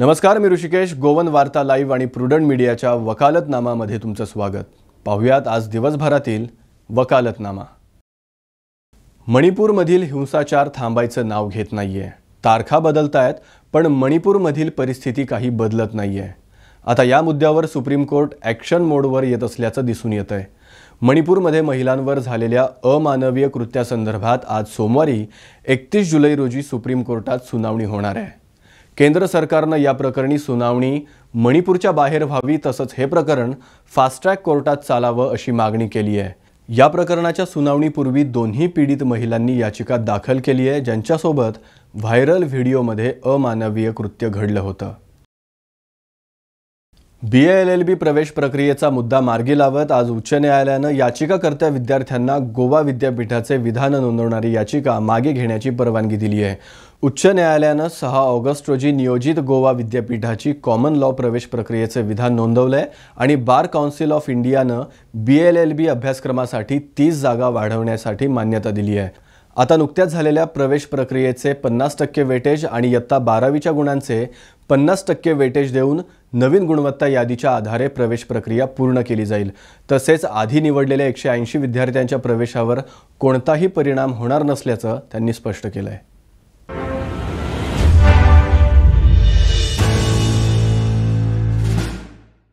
नमस्कार मी Rishikesh Goan Varta live आणि प्रुडंट मीडियाच्या वकालतनामामध्ये तुमचं स्वागत पाहुयात आज दिवसभरातील वकालतनामा मणिपूरमधील हिंसाचार थांबायचं नाव घेत नाही आहे तारखा बदलतायत पण मणिपूरमधील परिस्थिती काही बदलत नाही आहे आता या मुद्द्यावर सुप्रीम कोर्ट ॲक्शन मोडवर येत असल्याचं दिसून येत आहे मणिपूरमध्ये महिलांवर झालेल्या अमानवीय कृत्यासंदर्भात आज सोमवारी एकतीस जुलै रोजी सुप्रीम कोर्टात सुनावणी होणार आहे केंद्र सरकारनं या प्रकरणी सुनावणी मणिपूरच्या बाहेर व्हावी तसंच हे प्रकरण फास्ट ट्रॅक कोर्टात चालावं अशी मागणी केली आहे या प्रकरणाच्या सुनावणीपूर्वी दोन्ही पीडित महिलांनी याचिका दाखल केली आहे ज्यांच्यासोबत व्हायरल व्हिडिओमध्ये अमानवीय कृत्य घडलं होतं बी एल एल बी प्रवेश प्रक्रियेचा मुद्दा मार्गी लावत आज उच्च न्यायालयानं याचिकाकर्त्या विद्यार्थ्यांना गोवा विद्यापीठाचे विधान नोंदवणारी याचिका मागे घेण्याची परवानगी दिली आहे उच्च न्यायालयानं सहा ऑगस्ट रोजी नियोजित गोवा विद्यापीठाची कॉमन लॉ प्रवेश प्रक्रियेचे विधान नोंदवलं आहे आणि बार काउन्सिल ऑफ इंडियानं बी एल एल बी अभ्यासक्रमासाठी तीस जागा वाढवण्यासाठी मान्यता दिली आहे आता नुकत्याच झालेल्या प्रवेश प्रक्रियेचे पन्नास टक्के वेटेज आणि इयत्ता बारावीच्या गुणांचे पन्नास टक्के वेटेज देऊन नवीन गुणवत्ता यादीच्या आधारे प्रवेश प्रक्रिया पूर्ण केली जाईल तसेच आधी निवडलेल्या एकशे ऐंशी विद्यार्थ्यांच्या प्रवेशावर कोणताही परिणाम होणार नसल्याचं त्यांनी स्पष्ट केलं आहे